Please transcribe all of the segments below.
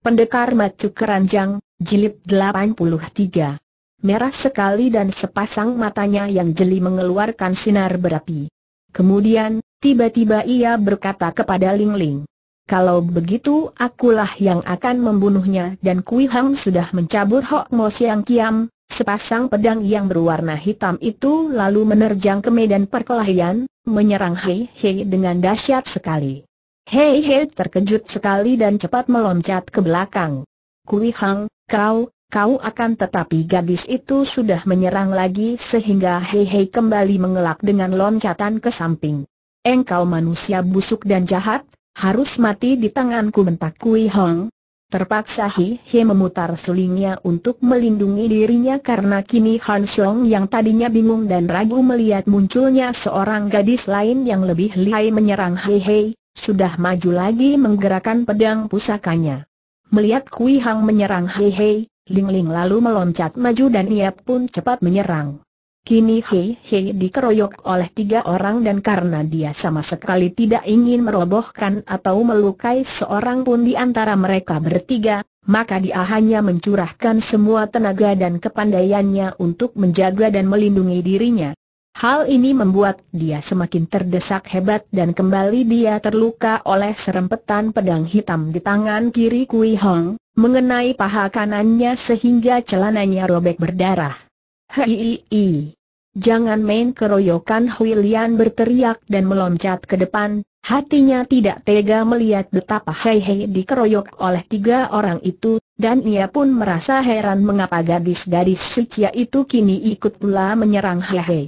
Pendekar Macu Keranjang, Jilid 83. Merah sekali dan sepasang matanya yang jeli mengeluarkan sinar berapi. Kemudian, tiba-tiba ia berkata kepada Ling Ling. Kalau begitu akulah yang akan membunuhnya dan Kui Hang sudah mencabur Hok Mo Siang Kiam, sepasang pedang yang berwarna hitam itu lalu menerjang ke medan perkelahian, menyerang Hei Hei dengan dahsyat sekali. Hei Hei terkejut sekali dan cepat meloncat ke belakang. Kui Hang, kau, kau akan tetapi gadis itu sudah menyerang lagi sehingga Hei Hei kembali mengelak dengan loncatan ke samping. Engkau manusia busuk dan jahat, harus mati di tanganku bentak Kui Hang. Terpaksa Hei Hei memutar sulingnya untuk melindungi dirinya karena kini Han Xiong yang tadinya bingung dan ragu melihat munculnya seorang gadis lain yang lebih lihai menyerang Hei Hei sudah maju lagi menggerakkan pedang pusakanya. Melihat Kui Hang menyerang Hei Hei, Ling Ling lalu meloncat maju dan ia pun cepat menyerang. Kini Hei Hei dikeroyok oleh tiga orang dan karena dia sama sekali tidak ingin merobohkan atau melukai seorang pun di antara mereka bertiga, maka dia hanya mencurahkan semua tenaga dan kepandaiannya untuk menjaga dan melindungi dirinya. Hal ini membuat dia semakin terdesak hebat dan kembali dia terluka oleh serempetan pedang hitam di tangan kiri Kui Hong, mengenai paha kanannya sehingga celananya robek berdarah. Hei, jangan main keroyokan Hui berteriak dan meloncat ke depan, hatinya tidak tega melihat betapa Hei Hei dikeroyok oleh tiga orang itu, dan ia pun merasa heran mengapa gadis-gadis Sichia itu kini ikut pula menyerang Hei Hei.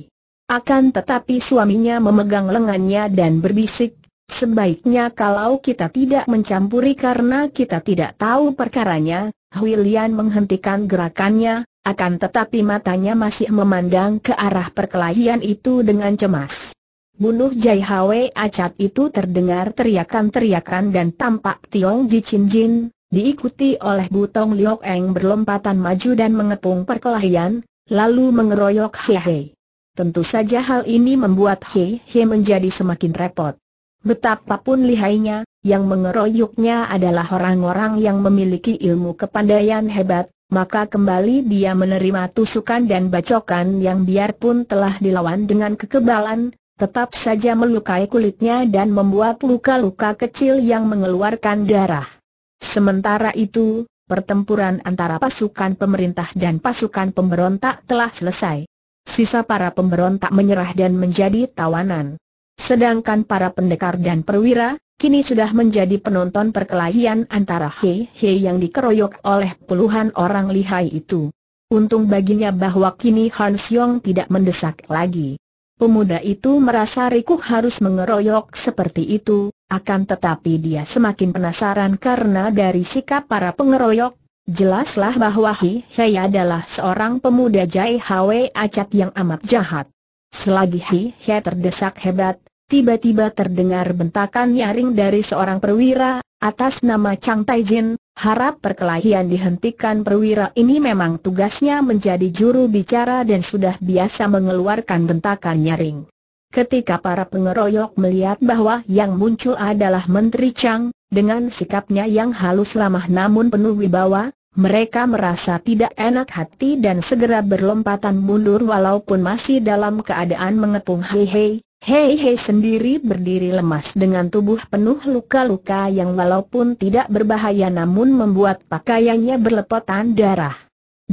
Akan tetapi suaminya memegang lengannya dan berbisik, sebaiknya kalau kita tidak mencampuri karena kita tidak tahu perkaranya, William menghentikan gerakannya, akan tetapi matanya masih memandang ke arah perkelahian itu dengan cemas. Bunuh Jai Hwe Acat itu terdengar teriakan-teriakan dan tampak Tiong di Jin, diikuti oleh Butong Liok Eng berlompatan maju dan mengepung perkelahian, lalu mengeroyok Hei Hei. Tentu saja hal ini membuat Hei Hei menjadi semakin repot. Betapapun lihainya, yang mengeroyoknya adalah orang-orang yang memiliki ilmu kepandaian hebat, maka kembali dia menerima tusukan dan bacokan yang biarpun telah dilawan dengan kekebalan, tetap saja melukai kulitnya dan membuat luka-luka kecil yang mengeluarkan darah. Sementara itu, pertempuran antara pasukan pemerintah dan pasukan pemberontak telah selesai sisa para pemberontak menyerah dan menjadi tawanan. Sedangkan para pendekar dan perwira, kini sudah menjadi penonton perkelahian antara Hei-Hei yang dikeroyok oleh puluhan orang lihai itu. Untung baginya bahwa kini Han Yong tidak mendesak lagi. Pemuda itu merasa Rikuh harus mengeroyok seperti itu, akan tetapi dia semakin penasaran karena dari sikap para pengeroyok, Jelaslah bahwa Hi Hei adalah seorang pemuda Jai Hwe Acat yang amat jahat. Selagi Hi Hei terdesak hebat, tiba-tiba terdengar bentakan nyaring dari seorang perwira, atas nama Chang Taijin, harap perkelahian dihentikan perwira ini memang tugasnya menjadi juru bicara dan sudah biasa mengeluarkan bentakan nyaring. Ketika para pengeroyok melihat bahwa yang muncul adalah Menteri Chang, dengan sikapnya yang halus ramah namun penuh wibawa, mereka merasa tidak enak hati dan segera berlompatan mundur walaupun masih dalam keadaan mengepung Hei Hei. Hei Hei sendiri berdiri lemas dengan tubuh penuh luka-luka yang walaupun tidak berbahaya namun membuat pakaiannya berlepotan darah.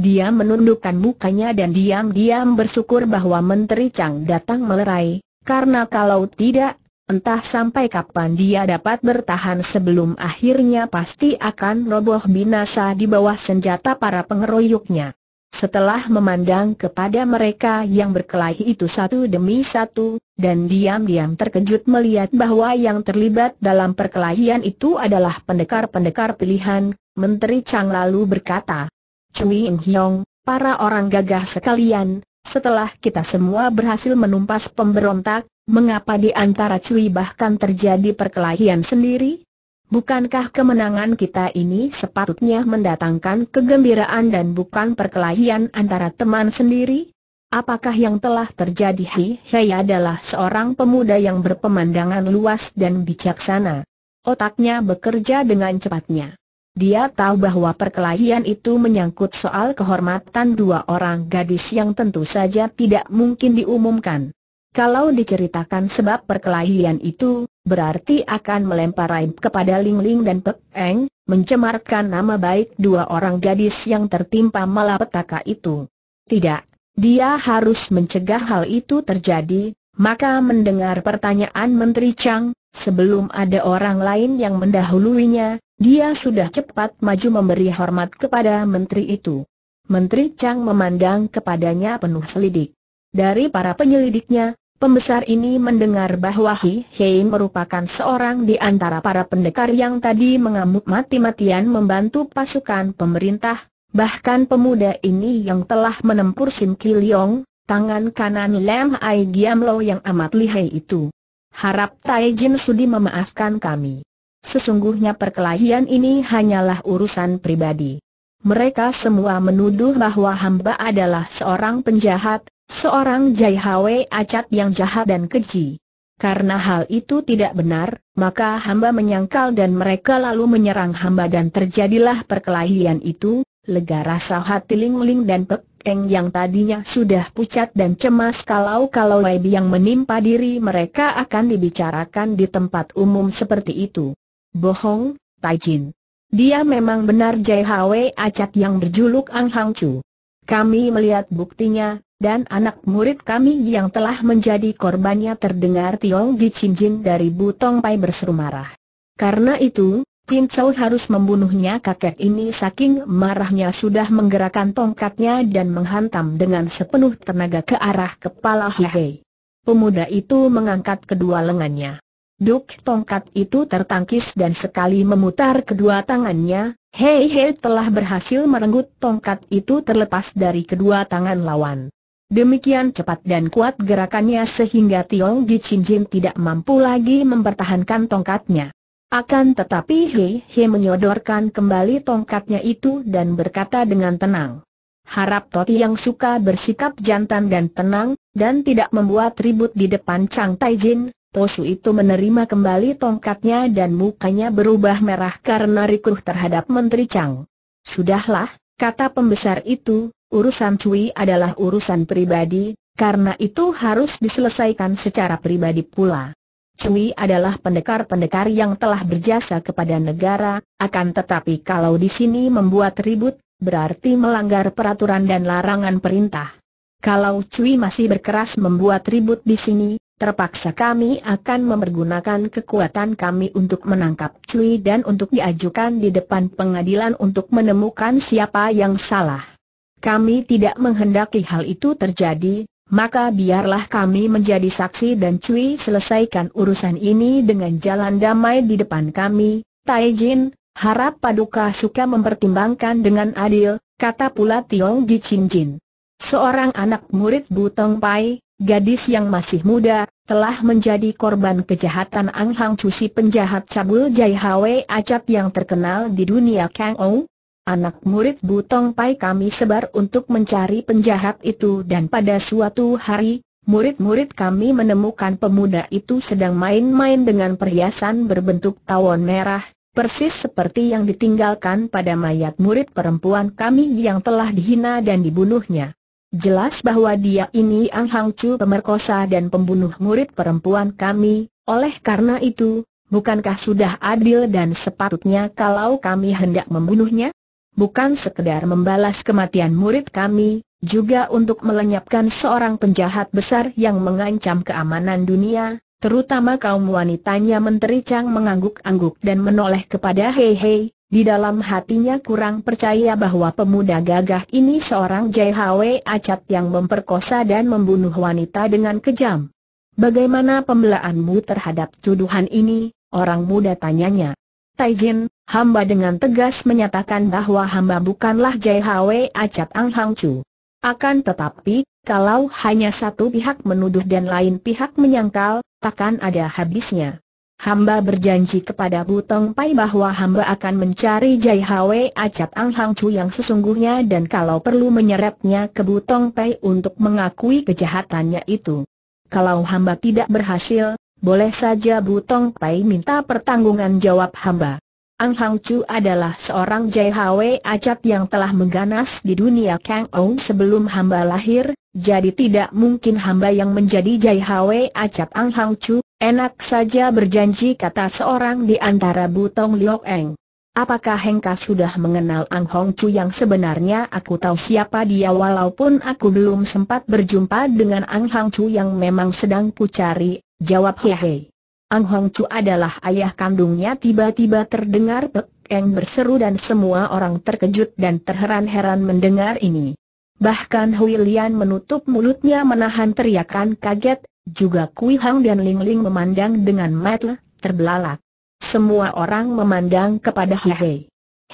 Dia menundukkan mukanya dan diam-diam bersyukur bahwa Menteri Chang datang melerai, karena kalau tidak Entah sampai kapan dia dapat bertahan sebelum akhirnya pasti akan roboh binasa di bawah senjata para pengeroyoknya. Setelah memandang kepada mereka yang berkelahi itu satu demi satu, dan diam-diam terkejut melihat bahwa yang terlibat dalam perkelahian itu adalah pendekar-pendekar pilihan, Menteri Chang lalu berkata, Cui Im Hiong, para orang gagah sekalian, setelah kita semua berhasil menumpas pemberontak, mengapa di antara cuy bahkan terjadi perkelahian sendiri? Bukankah kemenangan kita ini sepatutnya mendatangkan kegembiraan dan bukan perkelahian antara teman sendiri? Apakah yang telah terjadi Hei Hei adalah seorang pemuda yang berpemandangan luas dan bijaksana. Otaknya bekerja dengan cepatnya. Dia tahu bahwa perkelahian itu menyangkut soal kehormatan dua orang gadis yang tentu saja tidak mungkin diumumkan. Kalau diceritakan sebab perkelahian itu, berarti akan melempar aib kepada Ling Ling dan Pek Eng, mencemarkan nama baik dua orang gadis yang tertimpa malapetaka itu. Tidak, dia harus mencegah hal itu terjadi, maka mendengar pertanyaan Menteri Chang, sebelum ada orang lain yang mendahuluinya, dia sudah cepat maju memberi hormat kepada menteri itu. Menteri Chang memandang kepadanya penuh selidik. Dari para penyelidiknya, pembesar ini mendengar bahwa Hi Hei merupakan seorang di antara para pendekar yang tadi mengamuk mati-matian membantu pasukan pemerintah, bahkan pemuda ini yang telah menempur Sim Leong, tangan kanan Lam Ai Giam Lo yang amat lihai itu. Harap Tai Jin sudi memaafkan kami. Sesungguhnya perkelahian ini hanyalah urusan pribadi. Mereka semua menuduh bahwa hamba adalah seorang penjahat, seorang Jaihawe acat yang jahat dan keji. Karena hal itu tidak benar, maka hamba menyangkal dan mereka lalu menyerang hamba dan terjadilah perkelahian itu, lega rasa hati Ling Ling dan Pek Eng yang tadinya sudah pucat dan cemas kalau-kalau Wei yang menimpa diri mereka akan dibicarakan di tempat umum seperti itu. Bohong, Tai Jin. Dia memang benar Jai Hwe acak yang berjuluk Ang Hang Chu. Kami melihat buktinya, dan anak murid kami yang telah menjadi korbannya terdengar Tiong Di Chin dari Butong Pai berseru marah. Karena itu, Pin Chau harus membunuhnya kakek ini saking marahnya sudah menggerakkan tongkatnya dan menghantam dengan sepenuh tenaga ke arah kepala Hwe. Pemuda itu mengangkat kedua lengannya. Duk tongkat itu tertangkis dan sekali memutar kedua tangannya, Hei Hei telah berhasil merenggut tongkat itu terlepas dari kedua tangan lawan. Demikian cepat dan kuat gerakannya sehingga Tiong Jin tidak mampu lagi mempertahankan tongkatnya. Akan tetapi Hei Hei menyodorkan kembali tongkatnya itu dan berkata dengan tenang. Harap Toti yang suka bersikap jantan dan tenang, dan tidak membuat ribut di depan Chang Taijin, Tosu itu menerima kembali tongkatnya dan mukanya berubah merah karena rikuh terhadap Menteri Chang. Sudahlah, kata pembesar itu, urusan Cui adalah urusan pribadi, karena itu harus diselesaikan secara pribadi pula. Cui adalah pendekar-pendekar yang telah berjasa kepada negara, akan tetapi kalau di sini membuat ribut, berarti melanggar peraturan dan larangan perintah. Kalau Cui masih berkeras membuat ribut di sini, Terpaksa kami akan mempergunakan kekuatan kami untuk menangkap Cui dan untuk diajukan di depan pengadilan untuk menemukan siapa yang salah. Kami tidak menghendaki hal itu terjadi, maka biarlah kami menjadi saksi dan Cui selesaikan urusan ini dengan jalan damai di depan kami. Taijin, harap Paduka suka mempertimbangkan dengan adil, kata pula Tiong Di Chin Jin. Seorang anak murid Butong Pai, gadis yang masih muda, telah menjadi korban kejahatan Ang Hang Cusi penjahat cabul Jai Hwe Acat yang terkenal di dunia Kang Ou. Anak murid Butong Pai kami sebar untuk mencari penjahat itu dan pada suatu hari, murid-murid kami menemukan pemuda itu sedang main-main dengan perhiasan berbentuk tawon merah, persis seperti yang ditinggalkan pada mayat murid perempuan kami yang telah dihina dan dibunuhnya. Jelas bahwa dia ini Ang Hang Chu pemerkosa dan pembunuh murid perempuan kami, oleh karena itu, bukankah sudah adil dan sepatutnya kalau kami hendak membunuhnya? Bukan sekedar membalas kematian murid kami, juga untuk melenyapkan seorang penjahat besar yang mengancam keamanan dunia, terutama kaum wanitanya Menteri Chang mengangguk-angguk dan menoleh kepada Hei Hei, di dalam hatinya kurang percaya bahwa pemuda gagah ini seorang JHW Acat yang memperkosa dan membunuh wanita dengan kejam. Bagaimana pembelaanmu terhadap tuduhan ini, orang muda tanyanya. Taijin, hamba dengan tegas menyatakan bahwa hamba bukanlah JHW Acat Ang Hang Chu. Akan tetapi, kalau hanya satu pihak menuduh dan lain pihak menyangkal, takkan ada habisnya hamba berjanji kepada Butong Pai bahwa hamba akan mencari Jai Hwe Acat Ang Hang Chu yang sesungguhnya dan kalau perlu menyerapnya ke Butong Pai untuk mengakui kejahatannya itu. Kalau hamba tidak berhasil, boleh saja Butong Pai minta pertanggungan jawab hamba. Ang Hang Chu adalah seorang Jai Hwe Acat yang telah mengganas di dunia Kang Ong sebelum hamba lahir, jadi tidak mungkin hamba yang menjadi Jai Hwe Acat Ang Hang Chu, Enak saja berjanji kata seorang di antara Butong Liok Eng. Apakah Hengka sudah mengenal Ang Hong Chu yang sebenarnya aku tahu siapa dia walaupun aku belum sempat berjumpa dengan Ang Hong Chu yang memang sedang ku cari, jawab Hehe. Ang Hong Chu adalah ayah kandungnya tiba-tiba terdengar Pek Eng berseru dan semua orang terkejut dan terheran-heran mendengar ini. Bahkan Hui Lian menutup mulutnya menahan teriakan kaget, juga Kui Hang dan Ling Ling memandang dengan mata terbelalak. Semua orang memandang kepada Hei Hei.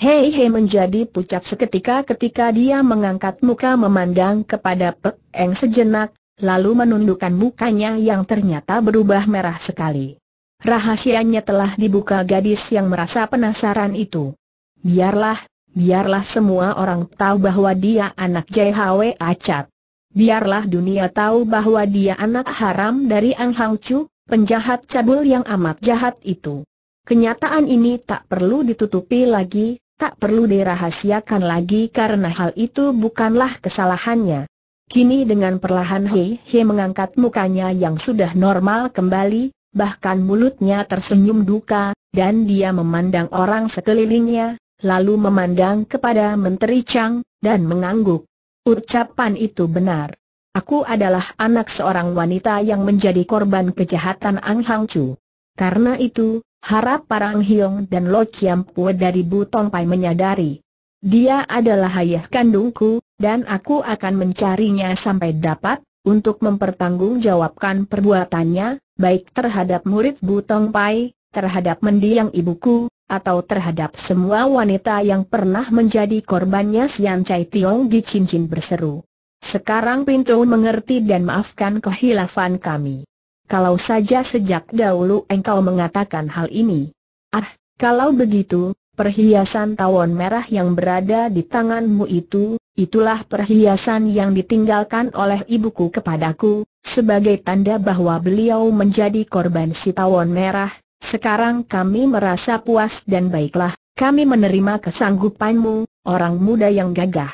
Hei Hei menjadi pucat seketika ketika dia mengangkat muka memandang kepada Pek Eng sejenak, lalu menundukkan mukanya yang ternyata berubah merah sekali. Rahasianya telah dibuka gadis yang merasa penasaran itu. Biarlah, biarlah semua orang tahu bahwa dia anak JHW Acat biarlah dunia tahu bahwa dia anak haram dari Ang Hang Chu, penjahat cabul yang amat jahat itu. Kenyataan ini tak perlu ditutupi lagi, tak perlu dirahasiakan lagi karena hal itu bukanlah kesalahannya. Kini dengan perlahan Hei Hei mengangkat mukanya yang sudah normal kembali, bahkan mulutnya tersenyum duka, dan dia memandang orang sekelilingnya, lalu memandang kepada Menteri Chang, dan mengangguk. Ucapan itu benar. Aku adalah anak seorang wanita yang menjadi korban kejahatan Ang Hang Chu. Karena itu, harap para Ang Hiong dan Lo Chiam Pue dari Butong Pai menyadari. Dia adalah ayah kandungku, dan aku akan mencarinya sampai dapat, untuk mempertanggungjawabkan perbuatannya, baik terhadap murid Butong Pai, terhadap mendiang ibuku, atau terhadap semua wanita yang pernah menjadi korbannya Sian Chai Tiong di cincin berseru. Sekarang pintu mengerti dan maafkan kehilafan kami. Kalau saja sejak dahulu engkau mengatakan hal ini. Ah, kalau begitu, perhiasan tawon merah yang berada di tanganmu itu, itulah perhiasan yang ditinggalkan oleh ibuku kepadaku, sebagai tanda bahwa beliau menjadi korban si tawon merah, sekarang kami merasa puas dan baiklah, kami menerima kesanggupanmu, orang muda yang gagah.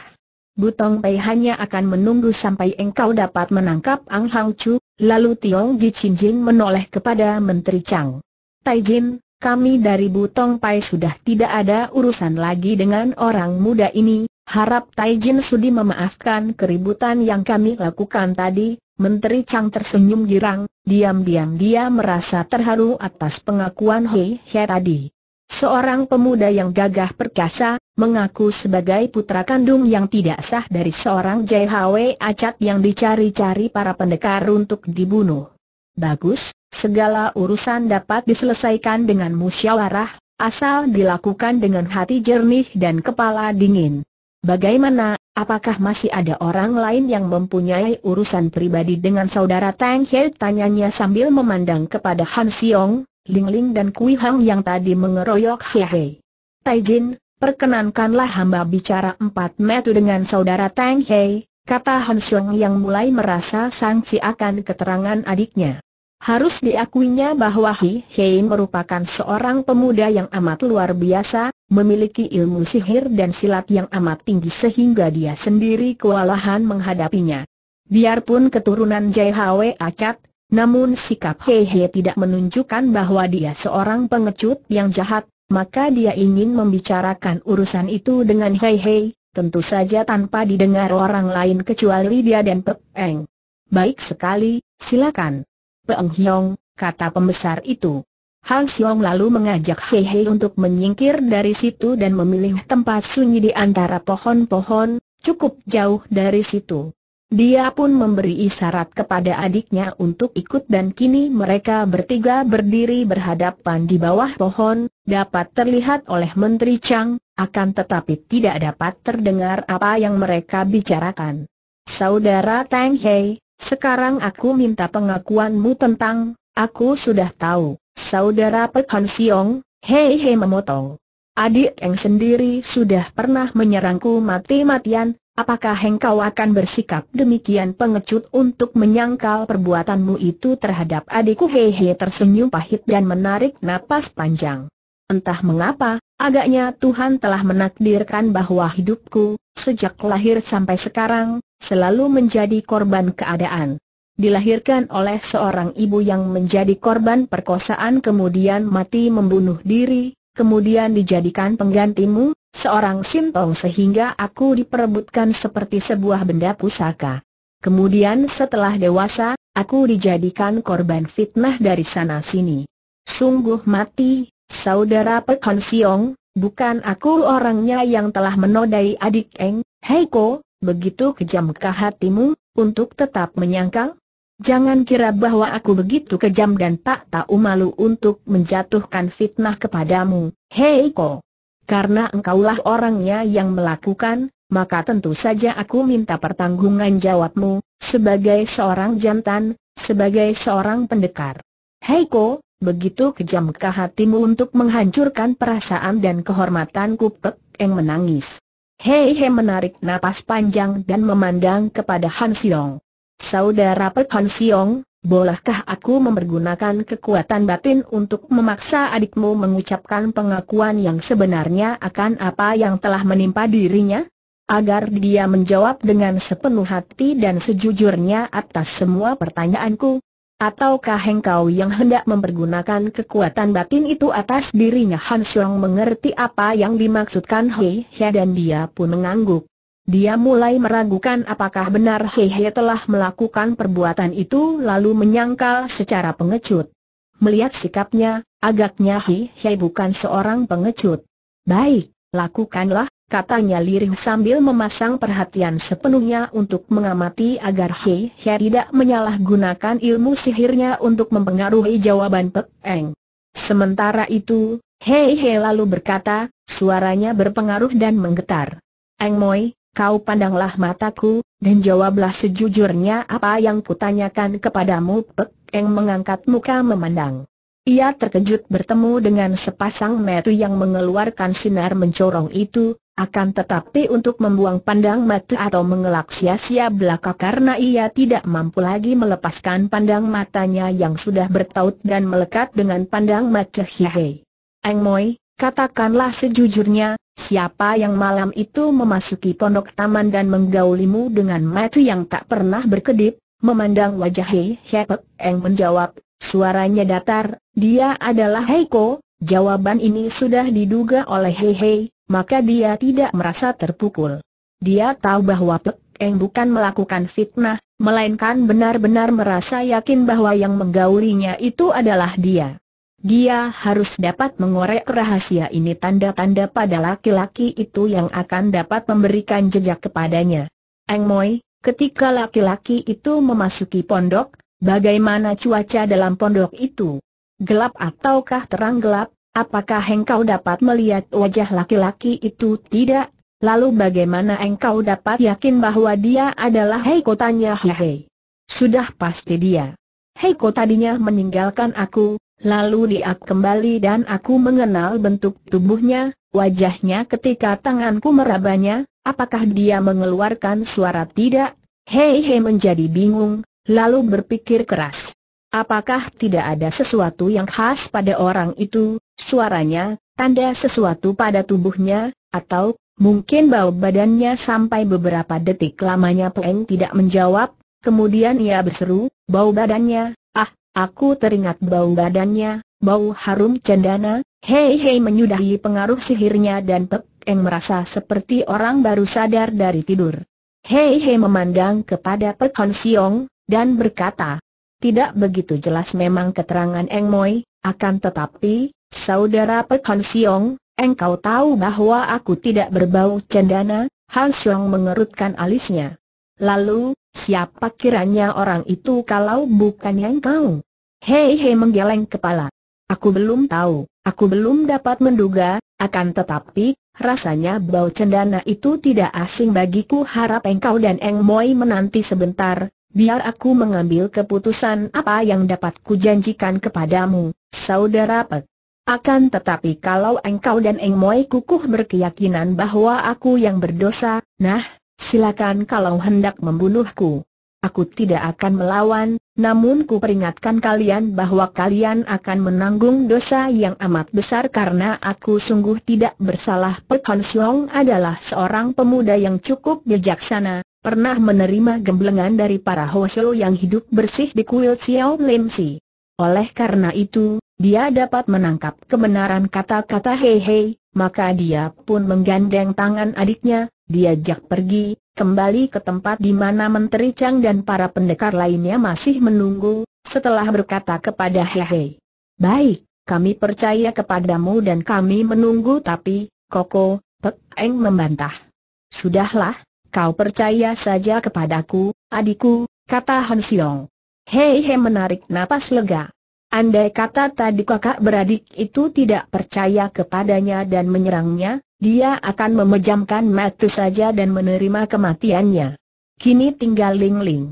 Butong Pei hanya akan menunggu sampai engkau dapat menangkap Ang Hang Chu, lalu Tiong Gi Chin Jin menoleh kepada Menteri Chang. Tai Jin, kami dari Butong Pai sudah tidak ada urusan lagi dengan orang muda ini, harap Tai Jin sudi memaafkan keributan yang kami lakukan tadi, Menteri Chang tersenyum girang, diam-diam dia merasa terharu atas pengakuan Hei He tadi. Seorang pemuda yang gagah perkasa, mengaku sebagai putra kandung yang tidak sah dari seorang JHW acak yang dicari-cari para pendekar untuk dibunuh. Bagus, segala urusan dapat diselesaikan dengan musyawarah, asal dilakukan dengan hati jernih dan kepala dingin. Bagaimana Apakah masih ada orang lain yang mempunyai urusan pribadi dengan saudara Tang Hei? Tanyanya sambil memandang kepada Han Xiong, Ling Ling dan Kui Hang yang tadi mengeroyok Hei Hei. Tai Jin, perkenankanlah hamba bicara empat metu dengan saudara Tang He, kata Han Xiong yang mulai merasa sangsi akan keterangan adiknya. Harus diakuinya bahwa Hi Hei merupakan seorang pemuda yang amat luar biasa, memiliki ilmu sihir dan silat yang amat tinggi sehingga dia sendiri kewalahan menghadapinya. Biarpun keturunan Jai Hwe Acat, namun sikap Hei Hei tidak menunjukkan bahwa dia seorang pengecut yang jahat, maka dia ingin membicarakan urusan itu dengan Hei Hei, tentu saja tanpa didengar orang lain kecuali dia dan Pep Eng. Baik sekali, silakan. Peng Hiong, kata pembesar itu. Han Xiong lalu mengajak Hei Hei untuk menyingkir dari situ dan memilih tempat sunyi di antara pohon-pohon, cukup jauh dari situ. Dia pun memberi isyarat kepada adiknya untuk ikut dan kini mereka bertiga berdiri berhadapan di bawah pohon, dapat terlihat oleh Menteri Chang, akan tetapi tidak dapat terdengar apa yang mereka bicarakan. Saudara Tang Hei, sekarang aku minta pengakuanmu tentang, aku sudah tahu, saudara Pek Han Siong, hei hei memotong. Adik Eng sendiri sudah pernah menyerangku mati-matian, apakah engkau akan bersikap demikian pengecut untuk menyangkal perbuatanmu itu terhadap adikku hei hei tersenyum pahit dan menarik napas panjang. Entah mengapa, agaknya Tuhan telah menakdirkan bahwa hidupku, sejak lahir sampai sekarang, selalu menjadi korban keadaan. Dilahirkan oleh seorang ibu yang menjadi korban perkosaan kemudian mati membunuh diri, kemudian dijadikan penggantimu, seorang sintong sehingga aku diperebutkan seperti sebuah benda pusaka. Kemudian setelah dewasa, aku dijadikan korban fitnah dari sana-sini. Sungguh mati, saudara Pekon Siong, bukan aku orangnya yang telah menodai adik Eng, Heiko, begitu kejamkah hatimu, untuk tetap menyangkal? Jangan kira bahwa aku begitu kejam dan tak tahu malu untuk menjatuhkan fitnah kepadamu, hei Heiko. Karena engkaulah orangnya yang melakukan, maka tentu saja aku minta pertanggungan jawabmu, sebagai seorang jantan, sebagai seorang pendekar. Hei Heiko, begitu kejamkah hatimu untuk menghancurkan perasaan dan kehormatanku Pek yang menangis. Hei He menarik napas panjang dan memandang kepada Han Siong. Saudara Pek Han Siong, bolehkah aku mempergunakan kekuatan batin untuk memaksa adikmu mengucapkan pengakuan yang sebenarnya akan apa yang telah menimpa dirinya? Agar dia menjawab dengan sepenuh hati dan sejujurnya atas semua pertanyaanku, Ataukah engkau yang hendak mempergunakan kekuatan batin itu atas dirinya Han Xiong mengerti apa yang dimaksudkan Hei He dan dia pun mengangguk. Dia mulai meragukan apakah benar Hei He telah melakukan perbuatan itu lalu menyangkal secara pengecut. Melihat sikapnya, agaknya Hei He bukan seorang pengecut. Baik, lakukanlah, katanya lirih sambil memasang perhatian sepenuhnya untuk mengamati agar Hei Hei tidak menyalahgunakan ilmu sihirnya untuk mempengaruhi jawaban Pek Eng. Sementara itu, Hei Hei lalu berkata, suaranya berpengaruh dan menggetar. Eng Moi, kau pandanglah mataku, dan jawablah sejujurnya apa yang kutanyakan kepadamu Pek Eng mengangkat muka memandang. Ia terkejut bertemu dengan sepasang metu yang mengeluarkan sinar mencorong itu, akan tetapi untuk membuang pandang mata atau mengelak sia-sia belaka karena ia tidak mampu lagi melepaskan pandang matanya yang sudah bertaut dan melekat dengan pandang mata Hihei. Eng Moi, katakanlah sejujurnya, siapa yang malam itu memasuki pondok taman dan menggaulimu dengan mata yang tak pernah berkedip, memandang wajah Hei Hei? Eng menjawab, suaranya datar, dia adalah Heiko, jawaban ini sudah diduga oleh Hei maka dia tidak merasa terpukul. Dia tahu bahwa Pek Eng bukan melakukan fitnah, melainkan benar-benar merasa yakin bahwa yang menggaulinya itu adalah dia. Dia harus dapat mengorek rahasia ini tanda-tanda pada laki-laki itu yang akan dapat memberikan jejak kepadanya. Eng Moi, ketika laki-laki itu memasuki pondok, bagaimana cuaca dalam pondok itu? Gelap ataukah terang gelap? Apakah engkau dapat melihat wajah laki-laki itu tidak? Lalu bagaimana engkau dapat yakin bahwa dia adalah Heiko tanya Hehe. Sudah pasti dia. Heiko tadinya meninggalkan aku, lalu dia kembali dan aku mengenal bentuk tubuhnya, wajahnya ketika tanganku merabanya, apakah dia mengeluarkan suara tidak? Hei, hei menjadi bingung, lalu berpikir keras. Apakah tidak ada sesuatu yang khas pada orang itu, suaranya, tanda sesuatu pada tubuhnya, atau mungkin bau badannya sampai beberapa detik lamanya Peng tidak menjawab, kemudian ia berseru, bau badannya, ah, aku teringat bau badannya, bau harum cendana, hei hei menyudahi pengaruh sihirnya dan Peng merasa seperti orang baru sadar dari tidur. Hei Hei memandang kepada Pek Hon Siong, dan berkata, tidak begitu jelas memang keterangan Eng Moi, akan tetapi, saudara Pek Han Siong, engkau tahu bahwa aku tidak berbau cendana, Han Siong mengerutkan alisnya. Lalu, siapa kiranya orang itu kalau bukan yang kau? Hei hei menggeleng kepala. Aku belum tahu, aku belum dapat menduga, akan tetapi, rasanya bau cendana itu tidak asing bagiku harap engkau dan Eng Moi menanti sebentar, biar aku mengambil keputusan apa yang dapat kujanjikan kepadamu, saudara Pek. Akan tetapi kalau engkau dan Eng Moi kukuh berkeyakinan bahwa aku yang berdosa, nah, silakan kalau hendak membunuhku. Aku tidak akan melawan, namun ku peringatkan kalian bahwa kalian akan menanggung dosa yang amat besar karena aku sungguh tidak bersalah. Pek Hon Siong adalah seorang pemuda yang cukup bijaksana, pernah menerima gemblengan dari para Hosho yang hidup bersih di kuil Xiao Lim Si. Oleh karena itu, dia dapat menangkap kebenaran kata-kata Hei Hei, maka dia pun menggandeng tangan adiknya, diajak pergi, kembali ke tempat di mana Menteri Chang dan para pendekar lainnya masih menunggu, setelah berkata kepada Hei Hei, Baik, kami percaya kepadamu dan kami menunggu tapi, Koko, Pek Eng membantah. Sudahlah, kau percaya saja kepadaku, adikku, kata Han Siong. Hei He menarik napas lega. Andai kata tadi kakak beradik itu tidak percaya kepadanya dan menyerangnya, dia akan memejamkan mata saja dan menerima kematiannya. Kini tinggal Ling Ling.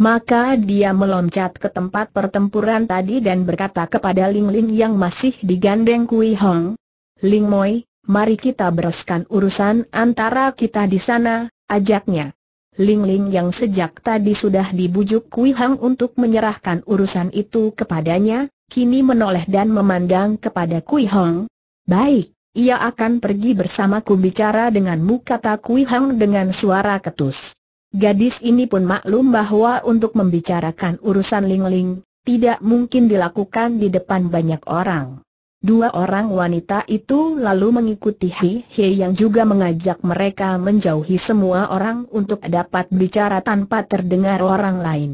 Maka dia meloncat ke tempat pertempuran tadi dan berkata kepada Ling Ling yang masih digandeng Kui Hong. Ling Moi, mari kita bereskan urusan antara kita di sana, Ajaknya. Ling Ling yang sejak tadi sudah dibujuk Kui Hang untuk menyerahkan urusan itu kepadanya, kini menoleh dan memandang kepada Kui Hang. Baik, ia akan pergi bersamaku bicara denganmu kata Kui Hang dengan suara ketus. Gadis ini pun maklum bahwa untuk membicarakan urusan Ling Ling, tidak mungkin dilakukan di depan banyak orang. Dua orang wanita itu lalu mengikuti Hi He yang juga mengajak mereka menjauhi semua orang untuk dapat bicara tanpa terdengar orang lain.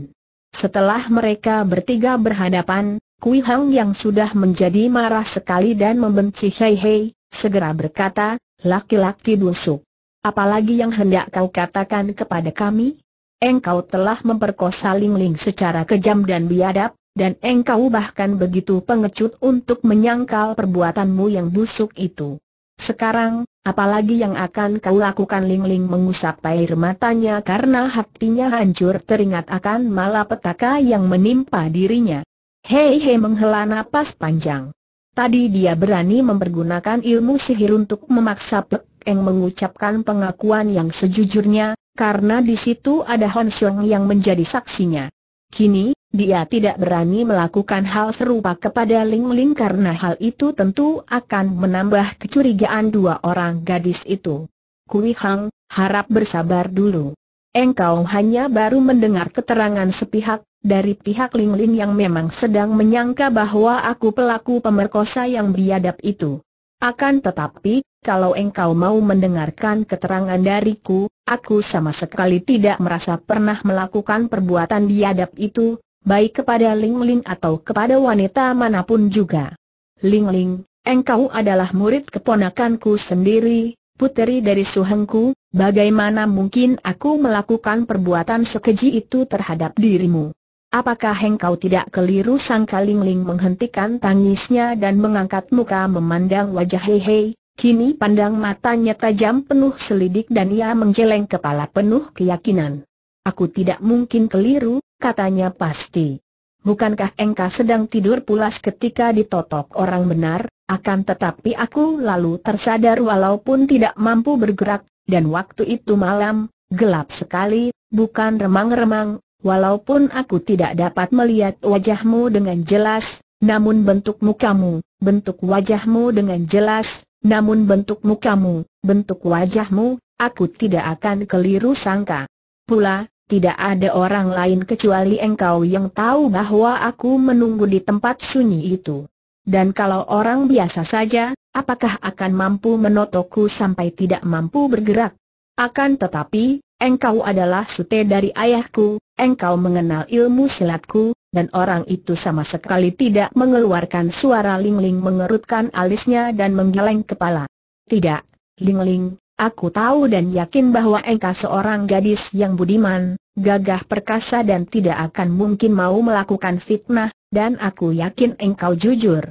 Setelah mereka bertiga berhadapan, Kui Hang yang sudah menjadi marah sekali dan membenci Hei Hei, segera berkata, laki-laki busuk. Apalagi yang hendak kau katakan kepada kami? Engkau telah memperkosa Ling Ling secara kejam dan biadab, dan engkau bahkan begitu pengecut untuk menyangkal perbuatanmu yang busuk itu. Sekarang, apalagi yang akan kau lakukan Lingling mengusap air matanya karena hatinya hancur teringat akan malapetaka yang menimpa dirinya. Hei hei menghela napas panjang. Tadi dia berani mempergunakan ilmu sihir untuk memaksa Pek Eng mengucapkan pengakuan yang sejujurnya, karena di situ ada Hon Siong yang menjadi saksinya. Kini, dia tidak berani melakukan hal serupa kepada Ling Ling karena hal itu tentu akan menambah kecurigaan dua orang gadis itu. Kui Hang, harap bersabar dulu. Engkau hanya baru mendengar keterangan sepihak, dari pihak Ling Ling yang memang sedang menyangka bahwa aku pelaku pemerkosa yang biadab itu. Akan tetapi, kalau engkau mau mendengarkan keterangan dariku, aku sama sekali tidak merasa pernah melakukan perbuatan biadab itu, baik kepada Ling Ling atau kepada wanita manapun juga. Ling Ling, engkau adalah murid keponakanku sendiri, puteri dari suhengku, bagaimana mungkin aku melakukan perbuatan sekeji itu terhadap dirimu? Apakah engkau tidak keliru sangka Ling Ling menghentikan tangisnya dan mengangkat muka memandang wajah Hei Hei, kini pandang matanya tajam penuh selidik dan ia menggeleng kepala penuh keyakinan. Aku tidak mungkin keliru, katanya pasti. Bukankah engkau sedang tidur pulas ketika ditotok orang benar, akan tetapi aku lalu tersadar walaupun tidak mampu bergerak, dan waktu itu malam, gelap sekali, bukan remang-remang, walaupun aku tidak dapat melihat wajahmu dengan jelas, namun bentuk mukamu, bentuk wajahmu dengan jelas, namun bentuk mukamu, bentuk wajahmu, aku tidak akan keliru sangka. Pula, tidak ada orang lain kecuali engkau yang tahu bahwa aku menunggu di tempat sunyi itu. Dan kalau orang biasa saja, apakah akan mampu menotoku sampai tidak mampu bergerak? Akan tetapi, engkau adalah sute dari ayahku, engkau mengenal ilmu silatku, dan orang itu sama sekali tidak mengeluarkan suara Lingling mengerutkan alisnya dan menggeleng kepala. Tidak, Lingling, -ling, Aku tahu dan yakin bahwa engkau seorang gadis yang budiman, gagah perkasa dan tidak akan mungkin mau melakukan fitnah, dan aku yakin engkau jujur.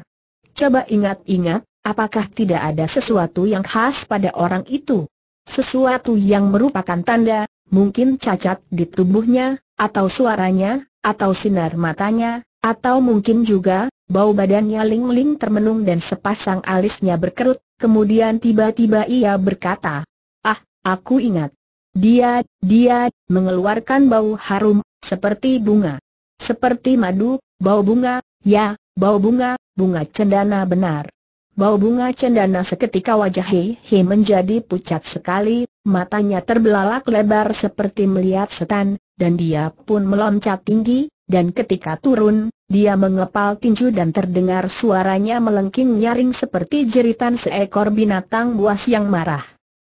Coba ingat-ingat, apakah tidak ada sesuatu yang khas pada orang itu? Sesuatu yang merupakan tanda, mungkin cacat di tubuhnya, atau suaranya, atau sinar matanya, atau mungkin juga, Bau badannya ling-ling termenung dan sepasang alisnya berkerut, kemudian tiba-tiba ia berkata, Ah, aku ingat. Dia, dia, mengeluarkan bau harum, seperti bunga. Seperti madu, bau bunga, ya, bau bunga, bunga cendana benar. Bau bunga cendana seketika wajah he-he menjadi pucat sekali, matanya terbelalak lebar seperti melihat setan, dan dia pun meloncat tinggi, dan ketika turun, dia mengepal tinju dan terdengar suaranya melengking nyaring seperti jeritan seekor binatang buas yang marah.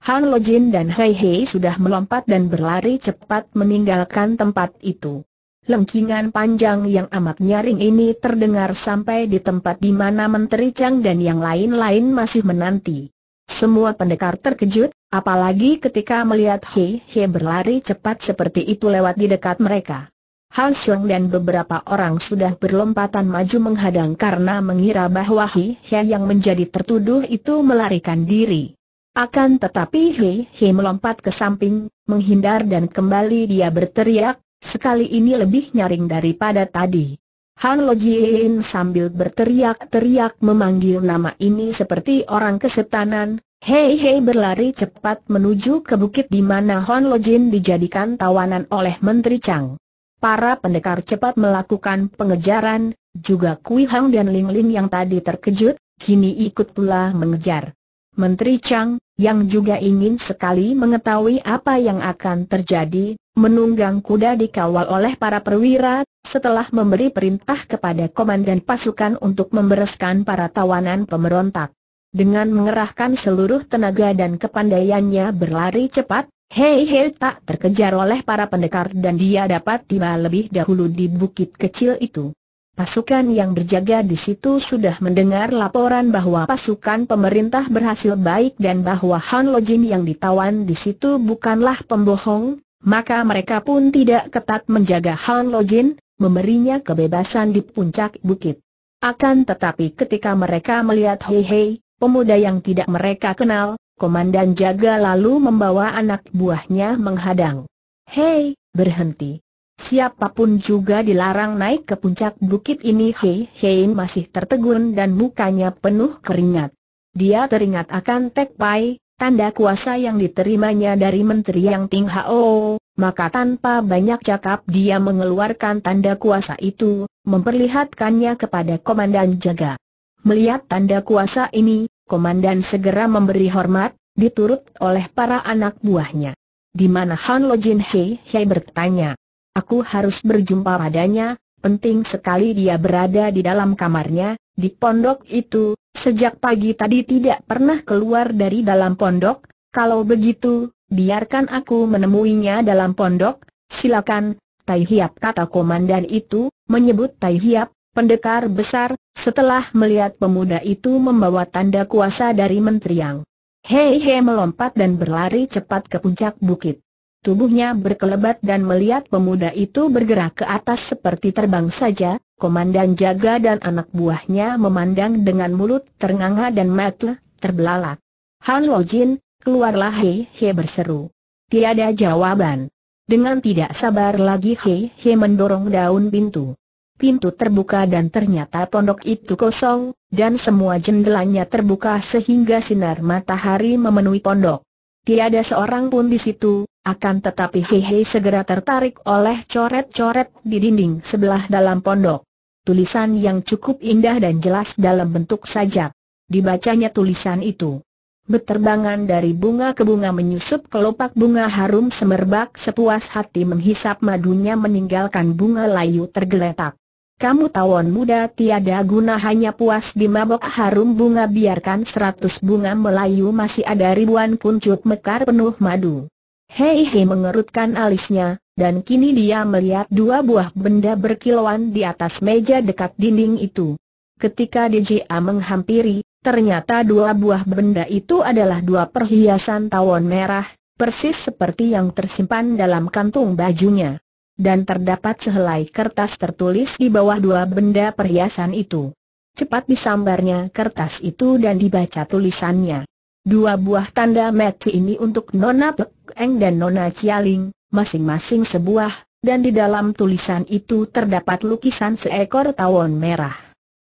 Han Lojin dan Hei Hei sudah melompat dan berlari cepat meninggalkan tempat itu. Lengkingan panjang yang amat nyaring ini terdengar sampai di tempat di mana Menteri Chang dan yang lain-lain masih menanti. Semua pendekar terkejut, apalagi ketika melihat Hei Hei berlari cepat seperti itu lewat di dekat mereka. Han Seng dan beberapa orang sudah berlompatan maju menghadang karena mengira bahwa Hei He yang menjadi tertuduh itu melarikan diri. Akan tetapi Hei He melompat ke samping, menghindar dan kembali dia berteriak, sekali ini lebih nyaring daripada tadi. Han Lo Jin sambil berteriak-teriak memanggil nama ini seperti orang kesetanan, Hei Hei berlari cepat menuju ke bukit di mana Han Lo Jin dijadikan tawanan oleh Menteri Chang. Para pendekar cepat melakukan pengejaran, juga Kui Hang dan Ling Ling yang tadi terkejut, kini ikut pula mengejar. Menteri Chang, yang juga ingin sekali mengetahui apa yang akan terjadi, menunggang kuda dikawal oleh para perwira, setelah memberi perintah kepada komandan pasukan untuk membereskan para tawanan pemberontak. Dengan mengerahkan seluruh tenaga dan kepandaiannya berlari cepat, Hei Hei tak terkejar oleh para pendekar dan dia dapat tiba lebih dahulu di bukit kecil itu. Pasukan yang berjaga di situ sudah mendengar laporan bahwa pasukan pemerintah berhasil baik dan bahwa Han Lojin yang ditawan di situ bukanlah pembohong, maka mereka pun tidak ketat menjaga Han Lojin, memberinya kebebasan di puncak bukit. Akan tetapi ketika mereka melihat Hei Hei, pemuda yang tidak mereka kenal, komandan jaga lalu membawa anak buahnya menghadang. Hei, berhenti. Siapapun juga dilarang naik ke puncak bukit ini Hei Hei masih tertegun dan mukanya penuh keringat. Dia teringat akan Tek Pai, tanda kuasa yang diterimanya dari Menteri Yang Ting Hao, maka tanpa banyak cakap dia mengeluarkan tanda kuasa itu, memperlihatkannya kepada Komandan Jaga. Melihat tanda kuasa ini, komandan segera memberi hormat, diturut oleh para anak buahnya. Di mana Han Lojin Hei Hei bertanya, aku harus berjumpa padanya, penting sekali dia berada di dalam kamarnya, di pondok itu, sejak pagi tadi tidak pernah keluar dari dalam pondok, kalau begitu, biarkan aku menemuinya dalam pondok, silakan, Tai Hiap kata komandan itu, menyebut Tai Hiap, pendekar besar, setelah melihat pemuda itu membawa tanda kuasa dari Menteri Yang. Hei Hei melompat dan berlari cepat ke puncak bukit. Tubuhnya berkelebat dan melihat pemuda itu bergerak ke atas seperti terbang saja, komandan jaga dan anak buahnya memandang dengan mulut ternganga dan mata terbelalak. Han Lo Jin, keluarlah Hei Hei berseru. Tiada jawaban. Dengan tidak sabar lagi Hei Hei mendorong daun pintu pintu terbuka dan ternyata pondok itu kosong, dan semua jendelanya terbuka sehingga sinar matahari memenuhi pondok. Tiada seorang pun di situ, akan tetapi Hehe segera tertarik oleh coret-coret di dinding sebelah dalam pondok. Tulisan yang cukup indah dan jelas dalam bentuk sajak. Dibacanya tulisan itu. Beterbangan dari bunga ke bunga menyusup kelopak bunga harum semerbak sepuas hati menghisap madunya meninggalkan bunga layu tergeletak. Kamu tawon muda tiada guna hanya puas di mabok harum bunga biarkan seratus bunga Melayu masih ada ribuan puncut mekar penuh madu. Hei hei mengerutkan alisnya, dan kini dia melihat dua buah benda berkilauan di atas meja dekat dinding itu. Ketika DJA menghampiri, ternyata dua buah benda itu adalah dua perhiasan tawon merah, persis seperti yang tersimpan dalam kantung bajunya dan terdapat sehelai kertas tertulis di bawah dua benda perhiasan itu. Cepat disambarnya kertas itu dan dibaca tulisannya. Dua buah tanda mati ini untuk Nona Pekeng Eng dan Nona Cialing, masing-masing sebuah, dan di dalam tulisan itu terdapat lukisan seekor tawon merah.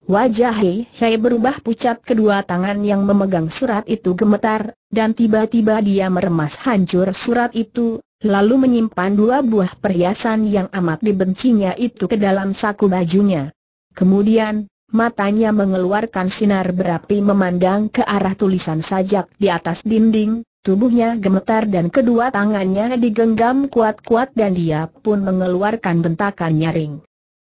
Wajah Hei Hei berubah pucat kedua tangan yang memegang surat itu gemetar, dan tiba-tiba dia meremas hancur surat itu, lalu menyimpan dua buah perhiasan yang amat dibencinya itu ke dalam saku bajunya. Kemudian, matanya mengeluarkan sinar berapi memandang ke arah tulisan sajak di atas dinding, tubuhnya gemetar dan kedua tangannya digenggam kuat-kuat dan dia pun mengeluarkan bentakan nyaring.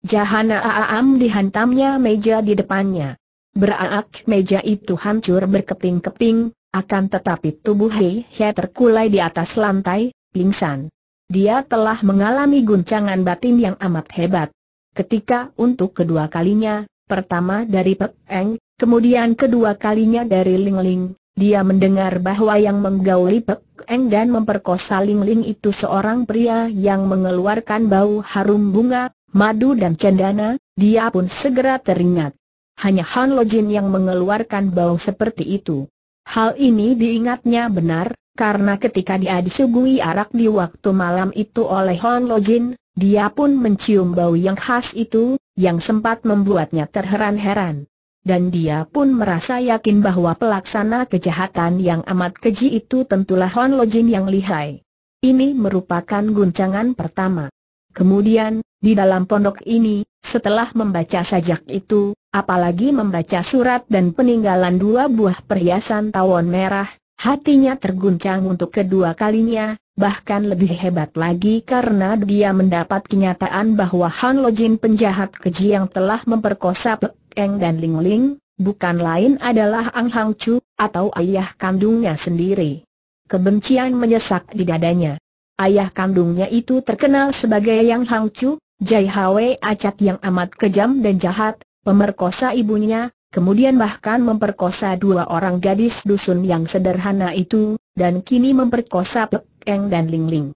Jahana Aam dihantamnya meja di depannya. Beraak meja itu hancur berkeping-keping, akan tetapi tubuh Hei Hei terkulai di atas lantai, pingsan. Dia telah mengalami guncangan batin yang amat hebat. Ketika untuk kedua kalinya, pertama dari Pek Eng, kemudian kedua kalinya dari Ling Ling, dia mendengar bahwa yang menggauli Pek Eng dan memperkosa Ling Ling itu seorang pria yang mengeluarkan bau harum bunga, madu dan cendana, dia pun segera teringat. Hanya Han Lojin yang mengeluarkan bau seperti itu. Hal ini diingatnya benar, karena ketika dia disuguhi arak di waktu malam itu oleh Han Lojin, dia pun mencium bau yang khas itu, yang sempat membuatnya terheran-heran. Dan dia pun merasa yakin bahwa pelaksana kejahatan yang amat keji itu tentulah Han Lojin yang lihai. Ini merupakan guncangan pertama. Kemudian, di dalam pondok ini, setelah membaca sajak itu, apalagi membaca surat dan peninggalan dua buah perhiasan tawon merah, hatinya terguncang untuk kedua kalinya, bahkan lebih hebat lagi karena dia mendapat kenyataan bahwa Han Lojin penjahat keji yang telah memperkosa Pek Eng dan Ling Ling, bukan lain adalah Ang Hang Chu, atau ayah kandungnya sendiri. Kebencian menyesak di dadanya. Ayah kandungnya itu terkenal sebagai Yang Hang Chu, Jai Hwe Acat yang amat kejam dan jahat, pemerkosa ibunya, kemudian bahkan memperkosa dua orang gadis dusun yang sederhana itu, dan kini memperkosa Pek Eng dan Ling Ling.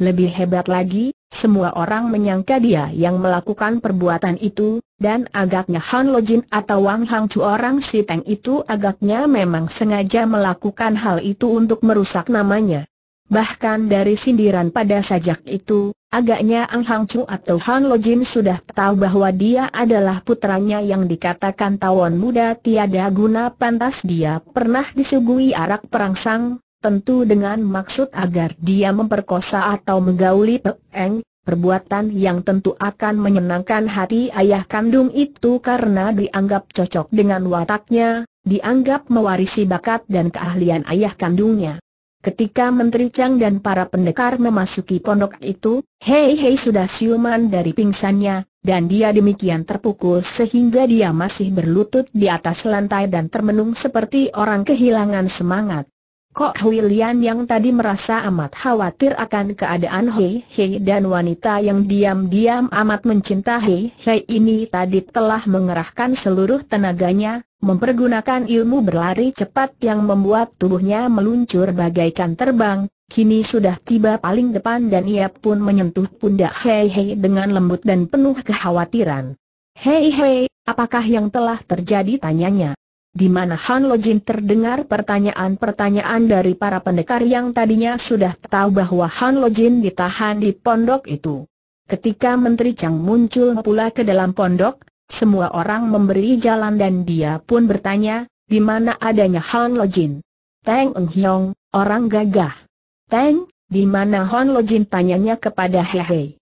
Lebih hebat lagi, semua orang menyangka dia yang melakukan perbuatan itu, dan agaknya Han Lojin atau Wang Hang Chu orang si Teng itu agaknya memang sengaja melakukan hal itu untuk merusak namanya. Bahkan dari sindiran pada sajak itu, agaknya Ang Hang Chu atau Han Lo Jin sudah tahu bahwa dia adalah putranya yang dikatakan tawon muda tiada guna pantas dia pernah disuguhi arak perangsang, tentu dengan maksud agar dia memperkosa atau menggauli Peeng, perbuatan yang tentu akan menyenangkan hati ayah kandung itu karena dianggap cocok dengan wataknya, dianggap mewarisi bakat dan keahlian ayah kandungnya. Ketika Menteri Chang dan para pendekar memasuki pondok itu, Hei Hei sudah siuman dari pingsannya, dan dia demikian terpukul sehingga dia masih berlutut di atas lantai dan termenung seperti orang kehilangan semangat. Kok William yang tadi merasa amat khawatir akan keadaan Hei Hei dan wanita yang diam-diam amat mencinta Hei Hei ini tadi telah mengerahkan seluruh tenaganya, mempergunakan ilmu berlari cepat yang membuat tubuhnya meluncur bagaikan terbang, kini sudah tiba paling depan dan ia pun menyentuh pundak Hei Hei dengan lembut dan penuh kekhawatiran. Hei Hei, apakah yang telah terjadi tanyanya? di mana Han Lojin terdengar pertanyaan-pertanyaan dari para pendekar yang tadinya sudah tahu bahwa Han Lojin ditahan di pondok itu. Ketika Menteri Chang muncul pula ke dalam pondok, semua orang memberi jalan dan dia pun bertanya, di mana adanya Han Lojin? Tang Eng Hiong, orang gagah. Tang, di mana Han Lojin tanyanya kepada Hehe.